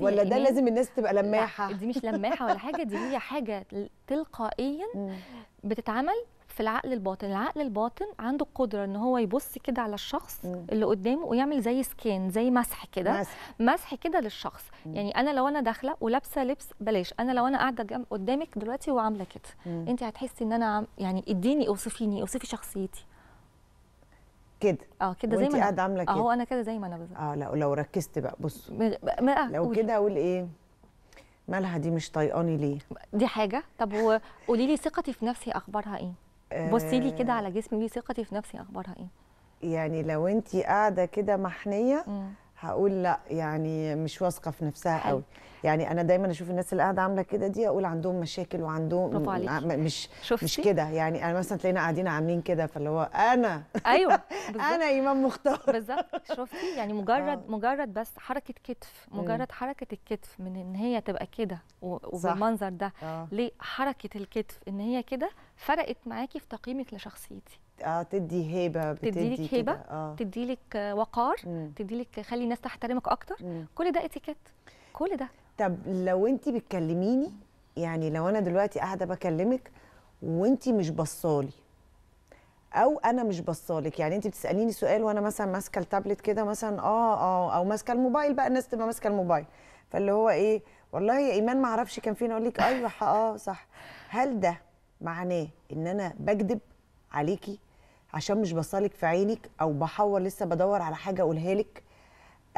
ولا ده لازم الناس تبقى لماحه دي مش لماحه ولا حاجه دي هي حاجه تلقائيا بتتعمل في العقل الباطن العقل الباطن عنده القدره ان هو يبص كده على الشخص م. اللي قدامه ويعمل زي سكان زي مسح كده مسح, مسح كده للشخص م. يعني انا لو انا داخله ولابسه لبس بلاش انا لو انا قاعده قدامك دلوقتي وعامله كده انت هتحسي ان انا عم يعني اديني اوصفيني اوصفي شخصيتي كده اه كده زي ما انا قاعده عامله آه، كده اهو انا كده زي ما انا بالظبط اه لا لو ركزت بقى بص مغ... بقى لو كده اقول ايه مالها دي مش طايقاني ليه دي حاجه طب قولي لي ثقتي في نفسي اخبارها ايه آه بصي لي كده آه. على جسمي دي ثقتي في نفسي اخبارها ايه يعني لو انت قاعده كده محنيه مم. هقول لا يعني مش واثقه في نفسها قوي يعني انا دايما اشوف الناس اللي قاعده عامله كده دي اقول عندهم مشاكل وعندهم مش شفتي؟ مش كده يعني انا مثلا تلاقينا قاعدين عاملين كده فاللي هو انا ايوه انا ايمان مختار بالظبط شفتي يعني مجرد آه. مجرد بس حركه كتف مجرد حركه الكتف من ان هي تبقى كده وبالمنظر ده آه. ليه حركه الكتف ان هي كده فرقت معاكي في تقييمك لشخصيتي اه تدي هيبه بتدي لك هيبه آه. تدي لك آه، وقار تدي لك خلي الناس تحترمك اكتر مم. كل ده اتيكيت كل ده طب لو انت بتكلميني يعني لو انا دلوقتي قاعده بكلمك وانت مش بصالي او انا مش بصالك يعني انت بتساليني سؤال وانا مثلا ماسكه التابلت كده مثلا اه اه او ماسكه الموبايل بقى الناس تبقى ماسكه الموبايل فاللي هو ايه والله يا ايمان ما اعرفش كان فين اقول لك ايوه اه صح هل ده معناه ان انا بكذب عليكي عشان مش بصلك في عينك او بحور لسه بدور على حاجه اقولها لك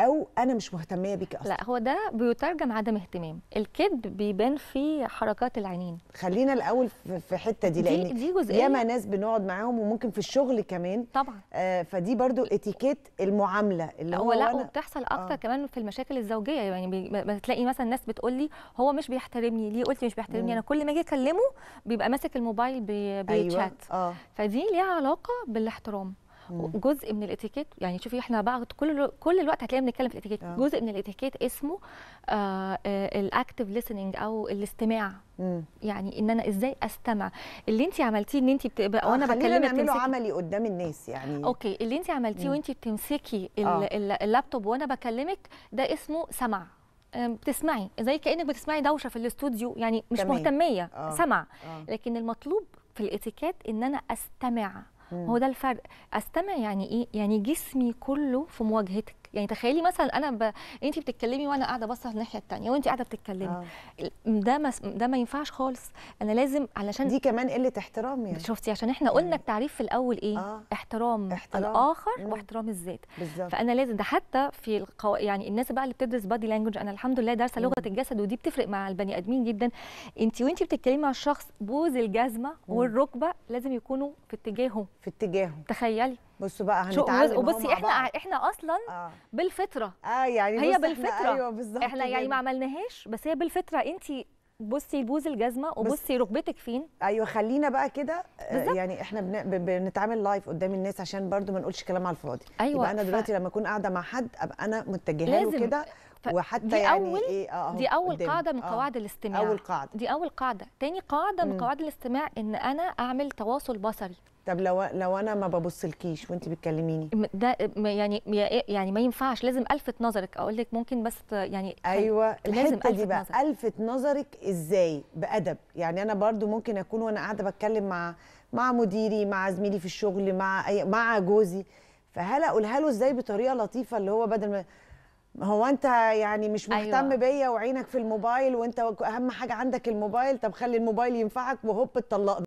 او انا مش مهتميه بيكي اصلا لا هو ده بيترجم عدم اهتمام الكذب بيبان في حركات العينين خلينا الاول في الحته دي لان دي جزئيه ياما ناس بنقعد معاهم وممكن في الشغل كمان طبعا آه فدي برضو اتيكيت المعامله اللي هو لا وبتحصل آه. اكتر آه. كمان في المشاكل الزوجيه يعني بتلاقي مثلا ناس بتقول لي هو مش بيحترمني ليه قلت مش بيحترمني م. انا كل ما اجي اكلمه بيبقى ماسك الموبايل أيوة، بيتشات أيوة. آه. فدي ليها علاقه بالاحترام جزء من الاتيكيت يعني شوفي احنا بعد كل كل الوقت هتلاقينا بنتكلم في الاتيكيت آه. جزء من الاتيكيت اسمه آه, آه، الاكتف ليسننج او الاستماع مم. يعني ان انا ازاي استمع اللي انت عملتيه ان انت بتبقى اه، وانا بكلمك نعمله عملي قدام الناس يعني اوكي اللي انت عملتيه وانت بتمسكي آه. اللابتوب وانا بكلمك ده اسمه سمع بتسمعي زي كانك بتسمعي دوشه في الاستوديو يعني مش تمام. مهتميه آه. سمع آه. لكن المطلوب في الاتيكيت ان انا استمع هو ده الفرق استمع يعني ايه يعني جسمي كله في مواجهتك يعني تخيلي مثلا انا ب... انت بتتكلمي وانا قاعده بصه الناحيه الثانيه وانت قاعده بتتكلمي آه. ده ما ده ما ينفعش خالص انا لازم علشان دي كمان قله احترام يعني شفتي عشان احنا قلنا يعني. التعريف في الاول ايه آه. احترام, احترام الاخر مم. واحترام الذات فانا لازم ده حتى في القو... يعني الناس بقى اللي بتدرس بادي لانجوج انا الحمد لله دارسه لغه الجسد ودي بتفرق مع البني ادمين جدا انت وانت بتتكلمي مع الشخص بوز الجزمه والركبه لازم يكونوا في اتجاهه في اتجاهه تخيلي بصوا بقى هنتعلم وبصي احنا بقى. احنا اصلا آه. بالفطره اه يعني هي بالفطره ايوه بالظبط احنا يعني ما عملناهاش بس هي بالفطره انت بصي لبوز الجزمه وبصي ركبتك فين ايوه خلينا بقى كده آه، يعني احنا بن... بنتعامل لايف قدام الناس عشان برضو ما نقولش كلام على الفاضي أيوة يبقى انا دلوقتي ف... لما اكون قاعده مع حد ابقى انا متجهه له كده وحتى دي يعني أول إيه آه دي أول قدام. قاعدة من آه، قواعد أوه. الاستماع أول قاعدة دي أول قاعدة تاني قاعدة من قواعد الاستماع إن أنا أعمل تواصل بصري طب لو لو انا ما ببصلكيش وانت بتكلميني ده يعني إيه، يعني ما ينفعش لازم الفت نظرك اقول لك ممكن بس يعني ايوه الحته دي بقى نظرك. الفت نظرك ازاي بادب يعني انا برضو ممكن اكون وانا قاعده بتكلم مع مع مديري مع زميلي في الشغل مع أي مع جوزي فهل اقولها له ازاي بطريقه لطيفه اللي هو بدل ما هو انت يعني مش مهتم أيوة. بيا وعينك في الموبايل وانت اهم حاجه عندك الموبايل طب خلي الموبايل ينفعك وهوب اتطلقنا